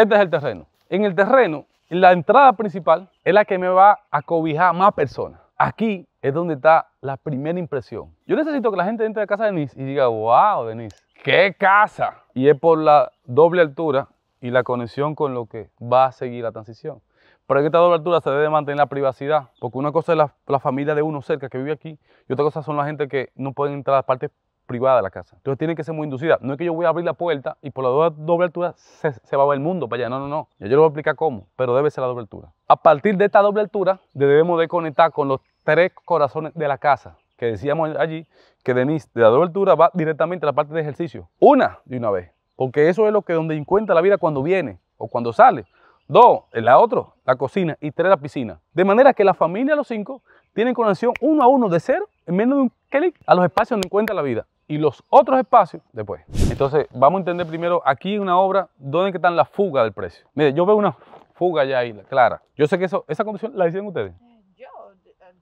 Este es el terreno. En el terreno, la entrada principal es la que me va a cobijar más personas. Aquí es donde está la primera impresión. Yo necesito que la gente entre a casa de Denise y diga, wow, Denise, qué casa. Y es por la doble altura y la conexión con lo que va a seguir la transición. Pero en esta doble altura se debe mantener la privacidad, porque una cosa es la, familia de uno cerca que vive aquí y otra cosa son la gente que no pueden entrar a las partes privada la casa. Entonces tiene que ser muy inducida. No es que yo voy a abrir la puerta y por la doble altura se, va a ver el mundo para allá. No, no, no. Yo, yo voy a explicar cómo, pero debe ser la doble altura. A partir de esta doble altura debemos de conectar con los tres corazones de la casa que decíamos allí, que Denise de la doble altura va directamente a la parte de ejercicio. Una, de una vez. Porque eso es lo que donde encuentra la vida cuando viene o cuando sale. Dos, la otra, la cocina. Y tres, la piscina. De manera que la familia, los cinco, tienen conexión uno a uno de cero, en menos de un clic, a los espacios donde encuentra la vida y los otros espacios después. Entonces, vamos a entender primero aquí en una obra dónde están las fuga del precio. Mire, yo veo una fuga ya ahí, clara. Yo sé que eso, esa comisión la hicieron ustedes. Eh, yo,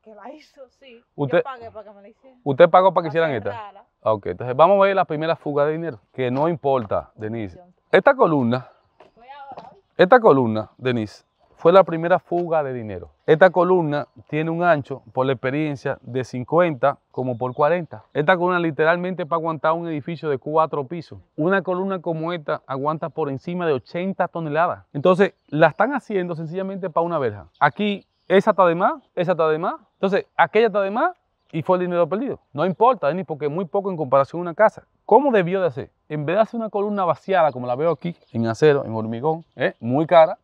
que la hizo, sí. Usted, yo pagué para que me la hicieran. ¿Usted pagó para que hicieran esta? Ok, entonces vamos a ver la primera fuga de dinero, que no importa, Denise. Esta columna, esta columna, Denise, fue la primera fuga de dinero. Esta columna tiene un ancho, por la experiencia, de 50 como por 40. Esta columna literalmente para aguantar un edificio de cuatro pisos. Una columna como esta aguanta por encima de 80 toneladas. Entonces, la están haciendo sencillamente para una verja. Aquí, esa está de más, esa está de más. Entonces, aquella está de más y fue el dinero perdido. No importa, ni porque es muy poco en comparación a una casa. ¿Cómo debió de hacer? En vez de hacer una columna vaciada, como la veo aquí, en acero, en hormigón, ¿eh? muy cara,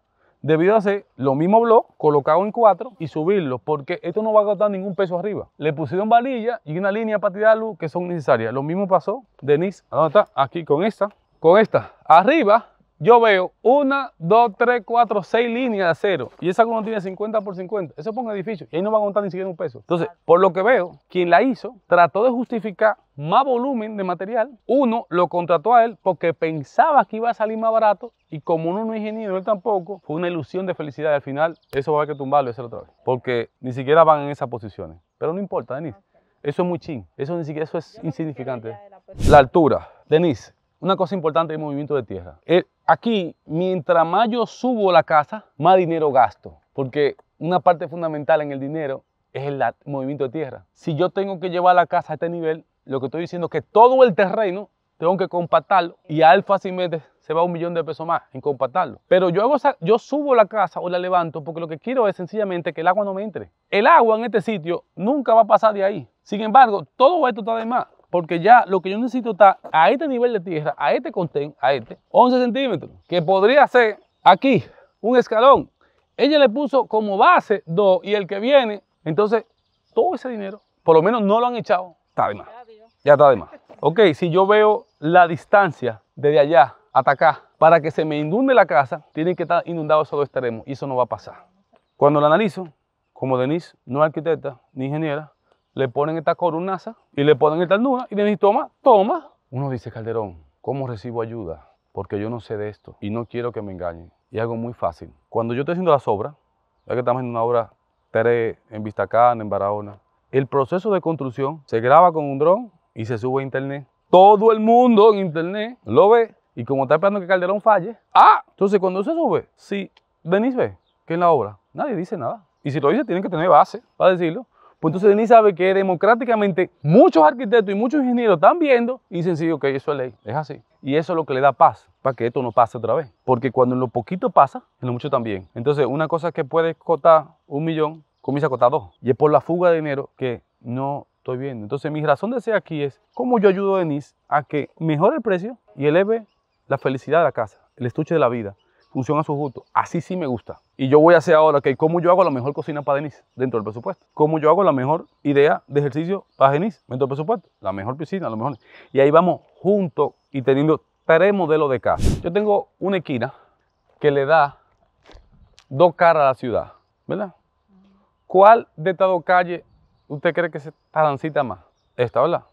debido a hacer lo mismo blog colocado en cuatro y subirlo porque esto no va a costar ningún peso arriba. Le pusieron varilla y una línea para tirar luz que son necesarias. Lo mismo pasó Denis ¿dónde está? Aquí con esta, con esta. Arriba yo veo una, dos, tres, cuatro, seis líneas de acero y esa uno tiene 50 por 50. Eso es un edificio y ahí no va a contar ni siquiera un peso. Entonces, por lo que veo, quien la hizo trató de justificar más volumen de material. Uno lo contrató a él porque pensaba que iba a salir más barato y como uno no es ingeniero, él tampoco, fue una ilusión de felicidad. Y al final, eso va a haber que tumbarlo y hacerlo otra vez porque ni siquiera van en esas posiciones. Pero no importa, Denis. Eso es muy ching. Eso ni siquiera eso es insignificante. La altura. Denise, una cosa importante es movimiento de tierra. Aquí, mientras más yo subo la casa, más dinero gasto, porque una parte fundamental en el dinero es el movimiento de tierra. Si yo tengo que llevar la casa a este nivel, lo que estoy diciendo es que todo el terreno tengo que compactarlo y a él fácilmente se va un millón de pesos más en compactarlo. Pero yo, yo subo la casa o la levanto porque lo que quiero es sencillamente que el agua no me entre. El agua en este sitio nunca va a pasar de ahí. Sin embargo, todo esto está de más porque ya lo que yo necesito está a este nivel de tierra, a este contén, a este, 11 centímetros, que podría ser aquí un escalón. Ella le puso como base dos y el que viene, entonces todo ese dinero, por lo menos no lo han echado, está de más. Ya está de más. Ok, si yo veo la distancia desde allá hasta acá, para que se me inunde la casa, tiene que estar inundado esos este dos extremos y eso no va a pasar. Cuando lo analizo, como Denise no es arquitecta ni ingeniera, le ponen esta coronaza y le ponen esta nuda y le dicen, toma, toma. Uno dice, Calderón, ¿cómo recibo ayuda? Porque yo no sé de esto y no quiero que me engañen. Y algo muy fácil. Cuando yo estoy haciendo las obras, ya que estamos en una obra 3 en Vistacán, en Barahona, el proceso de construcción se graba con un dron y se sube a internet. Todo el mundo en internet lo ve y como está esperando que Calderón falle, ah, entonces cuando se sube, si Denis ve que en la obra nadie dice nada. Y si lo dice, tienen que tener base para decirlo. Pues entonces Denis sabe que democráticamente muchos arquitectos y muchos ingenieros están viendo y dicen, sí, ok, eso es ley, es así. Y eso es lo que le da paz para que esto no pase otra vez. Porque cuando en lo poquito pasa, en lo mucho también. Entonces, una cosa que puede cotar un millón, comienza a cotar dos. Y es por la fuga de dinero que no estoy viendo. Entonces, mi razón de ser aquí es cómo yo ayudo a Denis a que mejore el precio y eleve la felicidad de la casa, el estuche de la vida. Funciona a su gusto. Así sí me gusta. Y yo voy a hacer ahora, que ¿cómo yo hago la mejor cocina para Denise dentro del presupuesto? ¿Cómo yo hago la mejor idea de ejercicio para Denise dentro del presupuesto? La mejor piscina, lo mejor. Y ahí vamos juntos y teniendo tres modelos de casa. Yo tengo una esquina que le da dos caras a la ciudad, ¿verdad? ¿Cuál de estas dos calles usted cree que se transita más? Esta, ¿verdad?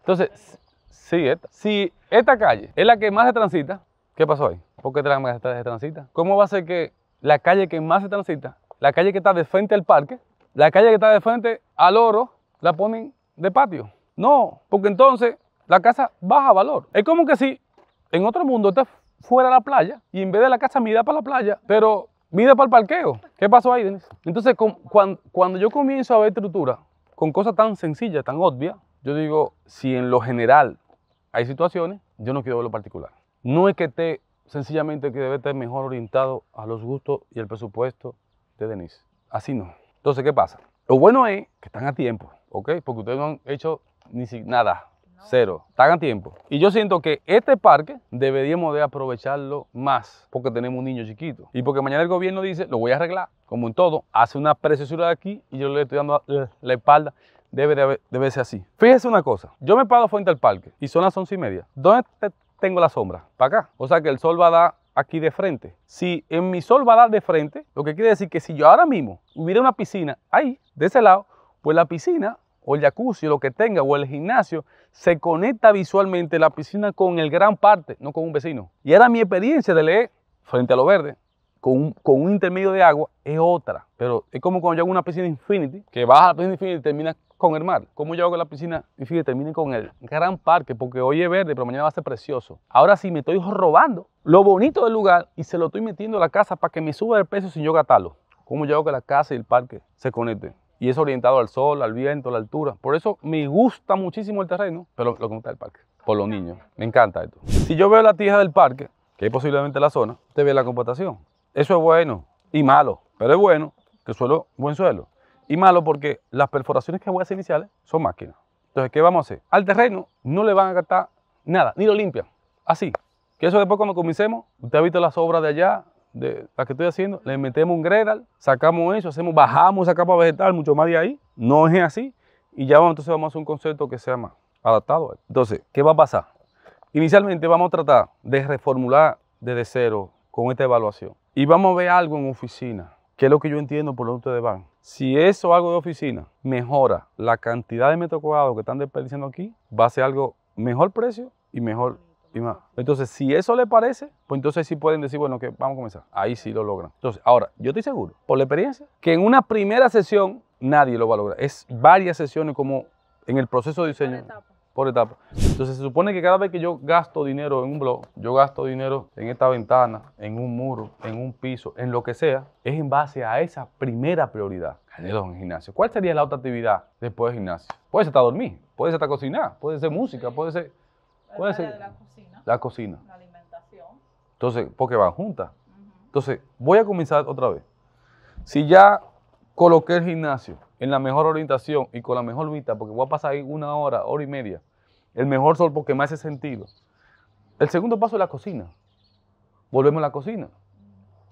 Entonces, Si esta calle es la que más se transita, ¿qué pasó ahí? ¿Por qué porque de transita. ¿Cómo va a ser que la calle que más se transita, la calle que está de frente al parque, la calle que está de frente al oro, la ponen de patio? No, porque entonces la casa baja valor. Es como que si en otro mundo estás fuera de la playa y en vez de la casa mira para la playa, pero mira para el parqueo. ¿Qué pasó ahí, Denis? Entonces, cuando, yo comienzo a ver estructura con cosas tan sencillas, tan obvias, yo digo, si en lo general hay situaciones, yo no quiero ver lo particular. No es que esté sencillamente que debe estar mejor orientado a los gustos y el presupuesto de Denise. Así no. Entonces, ¿qué pasa? Lo bueno es que están a tiempo, ¿ok? Porque ustedes no han hecho ni si, nada, cero. Están a tiempo. Y yo siento que este parque deberíamos de aprovecharlo más porque tenemos un niño chiquito. Y porque mañana el gobierno dice, lo voy a arreglar, como en todo, hace una precesura de aquí y yo le estoy dando eh, la espalda. Debe, ser así. Fíjese una cosa, yo me paro frente al parque y son las once y media. ¿Dónde tengo la sombra, para acá. O sea que el sol va a dar aquí de frente. Si en mi sol va a dar de frente, lo que quiere decir que si yo ahora mismo hubiera una piscina ahí, de ese lado, pues la piscina o el jacuzzi, lo que tenga, o el gimnasio, se conecta visualmente la piscina con el gran parte, no con un vecino. Y era mi experiencia de leer frente a lo verde, con un, intermedio de agua, es otra. Pero es como cuando yo hago una piscina infinity, que baja a la piscina infinity y termina con el mar. ¿Cómo yo hago la piscina? Y fíjate, termine con el gran parque, porque hoy es verde, pero mañana va a ser precioso. Ahora sí me estoy robando lo bonito del lugar y se lo estoy metiendo a la casa para que me suba el peso sin yo gastarlo. ¿Cómo yo hago que la casa y el parque se conecten? y es orientado al sol, al viento, a la altura. Por eso me gusta muchísimo el terreno, pero lo que me el parque, por los niños. Me encanta esto. Si yo veo la tija del parque, que es posiblemente la zona, te ve la computación. Eso es bueno y malo, pero es bueno que suelo, buen suelo. Y malo porque las perforaciones que voy a hacer iniciales son máquinas. Entonces, ¿qué vamos a hacer? Al terreno no le van a gastar nada, ni lo limpian. Así. Que eso después cuando comencemos, usted ha visto las obras de allá, de las que estoy haciendo, le metemos un gredal, sacamos eso, hacemos, bajamos esa capa vegetal, mucho más de ahí. No es así. Y ya vamos, entonces vamos a hacer un concepto que sea más adaptado. Entonces, ¿qué va a pasar? Inicialmente vamos a tratar de reformular desde cero con esta evaluación. Y vamos a ver algo en oficina ¿Qué es lo que yo entiendo por que de van? Si eso algo de oficina mejora la cantidad de metros cuadrados que están desperdiciando aquí, va a ser algo mejor precio y mejor y más. Entonces, si eso le parece, pues entonces sí pueden decir, bueno, que vamos a comenzar. Ahí sí lo logran. Entonces, ahora, yo estoy seguro, por la experiencia, que en una primera sesión nadie lo va a lograr. Es varias sesiones como en el proceso de diseño por etapa. Entonces se supone que cada vez que yo gasto dinero en un blog, yo gasto dinero en esta ventana, en un muro, en un piso, en lo que sea, es en base a esa primera prioridad. en gimnasio. ¿Cuál sería la otra actividad después del gimnasio? Puede ser hasta dormir, puede ser hasta cocinar, puede ser música, puede ser... Puede ser la cocina. La cocina. La alimentación. Entonces, porque van juntas. Entonces, voy a comenzar otra vez. Si ya coloqué el gimnasio, en la mejor orientación y con la mejor vista, porque voy a pasar ahí una hora, hora y media. El mejor sol porque me hace sentido. El segundo paso es la cocina. Volvemos a la cocina.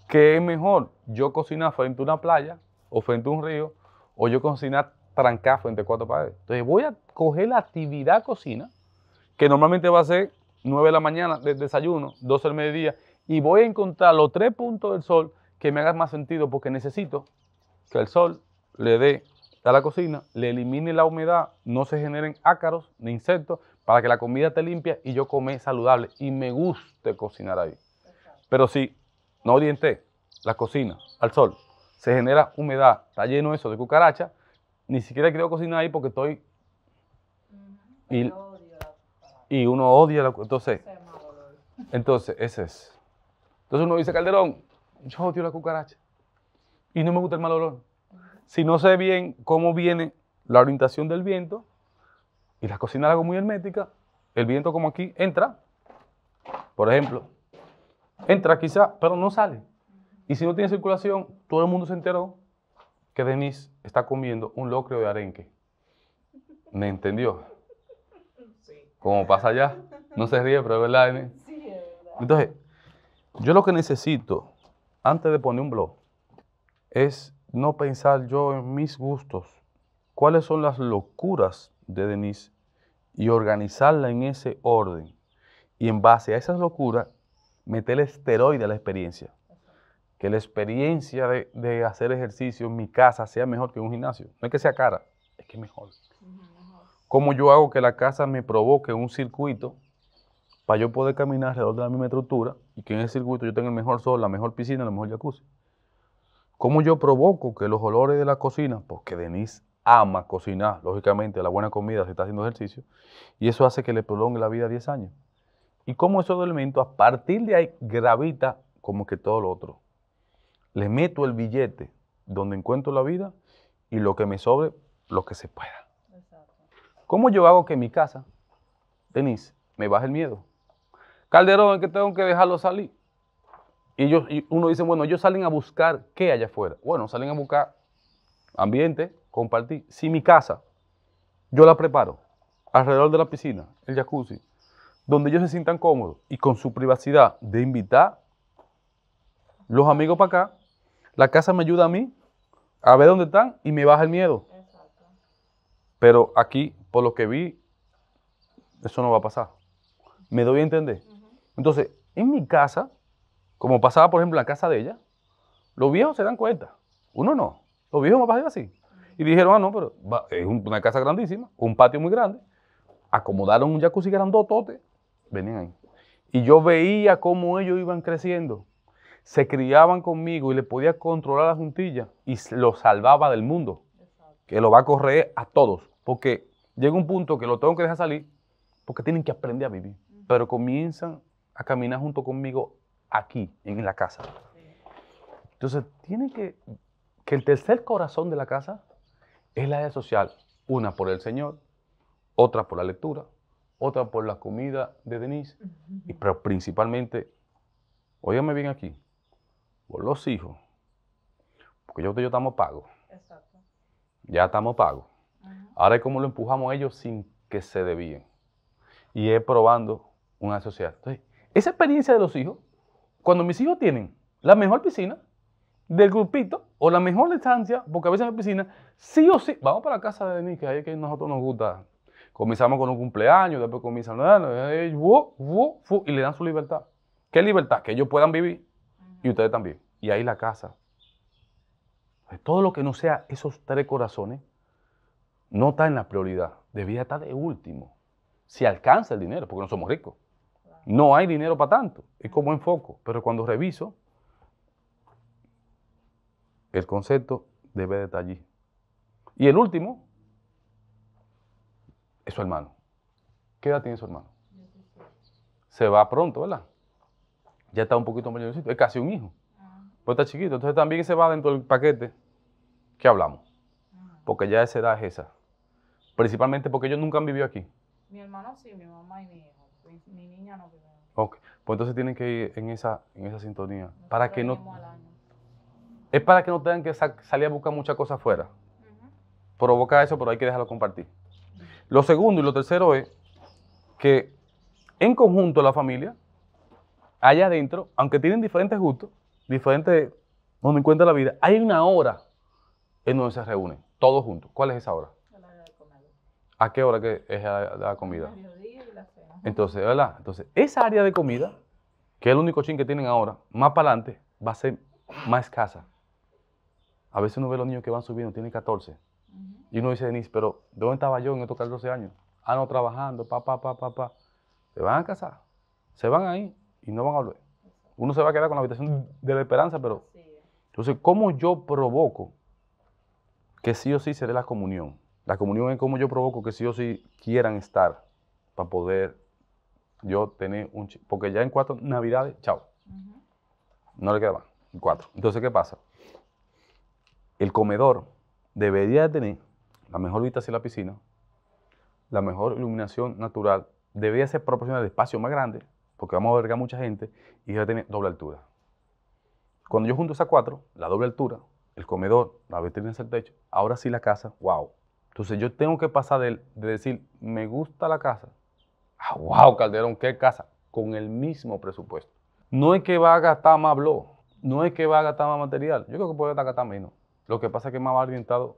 ¿Qué es mejor? Yo cocinar frente a una playa o frente a un río o yo cocinar trancado frente a cuatro paredes. Entonces voy a coger la actividad cocina, que normalmente va a ser 9 de la mañana de desayuno, 12 del mediodía, y voy a encontrar los tres puntos del sol que me hagan más sentido porque necesito que el sol le dé de la cocina, le elimine la humedad, no se generen ácaros ni insectos para que la comida te limpia y yo comé saludable y me guste cocinar ahí. Pero si no orienté la cocina al sol, se genera humedad, está lleno eso de cucaracha, ni siquiera quiero cocinar ahí porque estoy... Y, y uno odia la... Entonces, entonces, ese es. Entonces uno dice, Calderón, yo odio la cucaracha y no me gusta el mal olor si no sé bien cómo viene la orientación del viento, y la cocina la algo muy hermética, el viento como aquí entra, por ejemplo, entra quizá, pero no sale. Y si no tiene circulación, todo el mundo se enteró que Denise está comiendo un locrio de arenque. ¿Me entendió? Sí. Como pasa allá. No se ríe, pero es verdad, Denise. ¿eh? Sí, verdad. Entonces, yo lo que necesito, antes de poner un blog, es no pensar yo en mis gustos, cuáles son las locuras de Denise y organizarla en ese orden. Y en base a esas locuras, meter el esteroide a la experiencia. Que la experiencia de, hacer ejercicio en mi casa sea mejor que un gimnasio. No es que sea cara, es que es mejor. Como yo hago que la casa me provoque un circuito para yo poder caminar alrededor de la misma estructura y que en ese circuito yo tenga el mejor sol, la mejor piscina, la mejor jacuzzi. ¿Cómo yo provoco que los olores de la cocina? Porque Denise ama cocinar, lógicamente, la buena comida, se está haciendo ejercicio, y eso hace que le prolongue la vida 10 años. Y cómo esos elementos, a partir de ahí, gravita como que todo lo otro. Le meto el billete donde encuentro la vida y lo que me sobre, lo que se pueda. Exacto. ¿Cómo yo hago que en mi casa, Denise, me baje el miedo? Calderón, es que tengo que dejarlo salir. Y, ellos, uno dice, bueno, ellos salen a buscar qué allá afuera. Bueno, salen a buscar ambiente, compartir. Si mi casa, yo la preparo alrededor de la piscina, el jacuzzi, donde ellos se sientan cómodos y con su privacidad de invitar los amigos para acá, la casa me ayuda a mí a ver dónde están y me baja el miedo. Exacto. Pero aquí, por lo que vi, eso no va a pasar. Me doy a entender. Entonces, en mi casa, como pasaba, por ejemplo, en la casa de ella, los viejos se dan cuenta. Uno no. Los viejos no pasan así. Y dijeron, ah, no, pero es una casa grandísima, un patio muy grande. Acomodaron un jacuzzi grandotote. Venían ahí. Y yo veía cómo ellos iban creciendo. Se criaban conmigo y le podía controlar la juntilla y lo salvaba del mundo. Que lo va a correr a todos. Porque llega un punto que lo tengo que dejar salir porque tienen que aprender a vivir. Pero comienzan a caminar junto conmigo aquí, en la casa. Entonces, tiene que, que el tercer corazón de la casa es la área social. Una por el Señor, otra por la lectura, otra por la comida de Denise, y, pero principalmente, óigame bien aquí, por los hijos, porque yo, yo estamos pagos. Exacto. Ya estamos pagos. Ahora es como lo empujamos ellos sin que se debían. Y es probando una sociedad. esa experiencia de los hijos cuando mis hijos tienen la mejor piscina del grupito o la mejor estancia, porque a veces en la piscina, sí o sí, vamos para la casa de Nick, que ahí que nosotros nos gusta. Comenzamos con un cumpleaños, después comienzan, y le dan su libertad. ¿Qué libertad? Que ellos puedan vivir y ustedes también. Y ahí la casa. Pues todo lo que no sea esos tres corazones no está en la prioridad. vida está de último. Si alcanza el dinero, porque no somos ricos. No hay dinero para tanto, es como enfoco, pero cuando reviso, el concepto debe de estar allí. Y el último es su hermano. ¿Qué edad tiene su hermano? Se va pronto, ¿verdad? Ya está un poquito mayorcito, es casi un hijo. Ah. Pues está chiquito, entonces también se va dentro del paquete que hablamos. Ah. Porque ya esa edad es esa. Principalmente porque ellos nunca han vivido aquí. Mi hermano sí, mi mamá y mi hijo mi, niña no vive. Ok, pues entonces tienen que ir en esa, en esa sintonía. para que no... Es para que no tengan que salir a buscar muchas cosas afuera. Provoca eso, pero hay que dejarlo compartir. Lo segundo y lo tercero es que en conjunto la familia, allá adentro, aunque tienen diferentes gustos, diferentes donde encuentra la vida, hay una hora en donde se reúnen, todos juntos. ¿Cuál es esa hora? A, la hora de comer. ¿A qué hora que es la comida? Entonces, ¿verdad? Entonces, esa área de comida, que es el único chin que tienen ahora, más para adelante va a ser más escasa. A veces uno ve a los niños que van subiendo, tienen 14. Y uno dice, Denise, pero dónde estaba yo en estos 14 años? Ah, no, trabajando, pa, pa, pa, pa, pa. Se van a casar, se van ahí y no van a volver. Uno se va a quedar con la habitación de la esperanza, pero... Entonces, ¿cómo yo provoco que sí o sí se dé la comunión? La comunión es cómo yo provoco que sí o sí quieran estar para poder yo tenía un porque ya en cuatro navidades, chao, no le queda más, en cuatro. Entonces, ¿qué pasa? El comedor debería tener la mejor vista hacia la piscina, la mejor iluminación natural, debería ser proporcional al espacio más grande, porque vamos a albergar mucha gente, y debe tener doble altura. Cuando yo junto esas cuatro, la doble altura, el comedor, la vitrina hacia el techo, ahora sí la casa, wow. Entonces yo tengo que pasar de decir, me gusta la casa, Ah, wow, Calderón, qué casa. Con el mismo presupuesto. No es que va a gastar más blog, no es que va a gastar más material. Yo creo que puede gastar menos. Lo que pasa es que más va orientado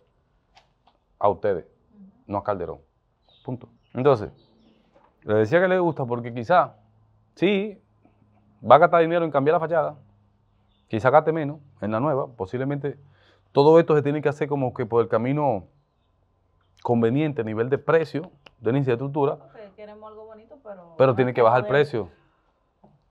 a ustedes, no a Calderón. Punto. Entonces, le decía que le gusta porque quizá, sí, va a gastar dinero en cambiar la fachada, quizá gaste menos en la nueva, posiblemente todo esto se tiene que hacer como que por el camino conveniente a nivel de precio de la infraestructura queremos algo bonito, pero... Pero tiene que bajar el precio.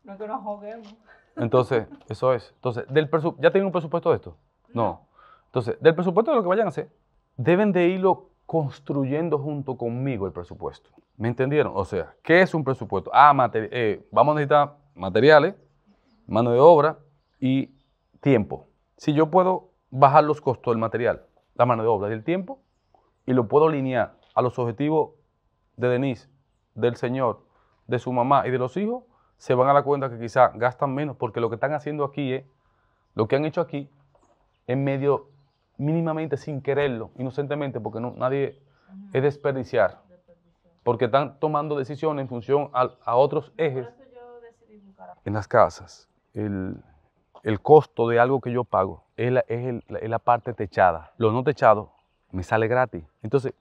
No es que nos joguemos. Entonces, eso es. Entonces, del ¿ya tienen un presupuesto de esto? No. Entonces, del presupuesto de lo que vayan a hacer, deben de irlo construyendo junto conmigo el presupuesto. ¿Me entendieron? O sea, ¿qué es un presupuesto? Ah, eh, vamos a necesitar materiales, mano de obra y tiempo. Si yo puedo bajar los costos del material, la mano de obra y el tiempo, y lo puedo alinear a los objetivos de Denise del Señor, de su mamá y de los hijos, se van a la cuenta que quizás gastan menos, porque lo que están haciendo aquí es, lo que han hecho aquí, en medio, mínimamente, sin quererlo, inocentemente, porque no, nadie es desperdiciar, porque están tomando decisiones en función a, otros ejes en las casas. El, el, costo de algo que yo pago es es la parte techada. Lo no techado me sale gratis. Entonces,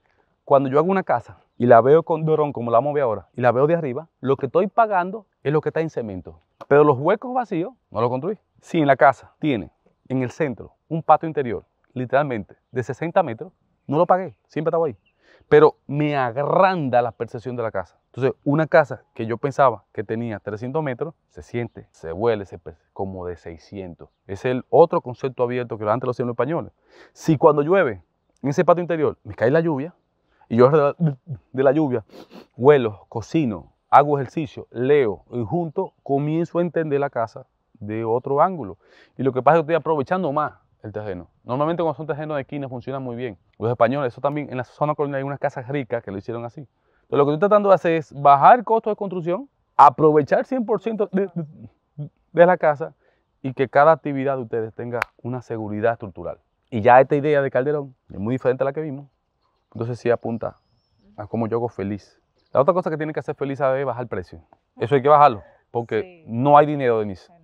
cuando yo hago una casa, y la veo con dorón como la mueve ahora, y la veo de arriba, lo que estoy pagando es lo que está en cemento. Pero los huecos vacíos no lo construí. Si en la casa tiene en el centro un patio interior, literalmente, de 60 metros, no lo pagué, siempre estaba ahí. Pero me agranda la percepción de la casa. Entonces, una casa que yo pensaba que tenía 300 metros, se siente, se huele, se como de 600. Es el otro concepto abierto que antes lo hacían los españoles. Si cuando llueve en ese patio interior me cae la lluvia, y yo de la lluvia vuelo cocino, hago ejercicio, leo y junto comienzo a entender la casa de otro ángulo. Y lo que pasa es que estoy aprovechando más el terreno. Normalmente cuando son terrenos de esquina funcionan muy bien. Los españoles, eso también en la zona colonial hay unas casas ricas que lo hicieron así. Entonces lo que estoy tratando de hacer es bajar el costo de construcción, aprovechar 100% de la casa y que cada actividad de ustedes tenga una seguridad estructural. Y ya esta idea de Calderón es muy diferente a la que vimos, entonces sí apunta a cómo yo hago feliz. La otra cosa que tiene que hacer feliz a es bajar el precio. Eso hay que bajarlo, porque no hay dinero, de mis.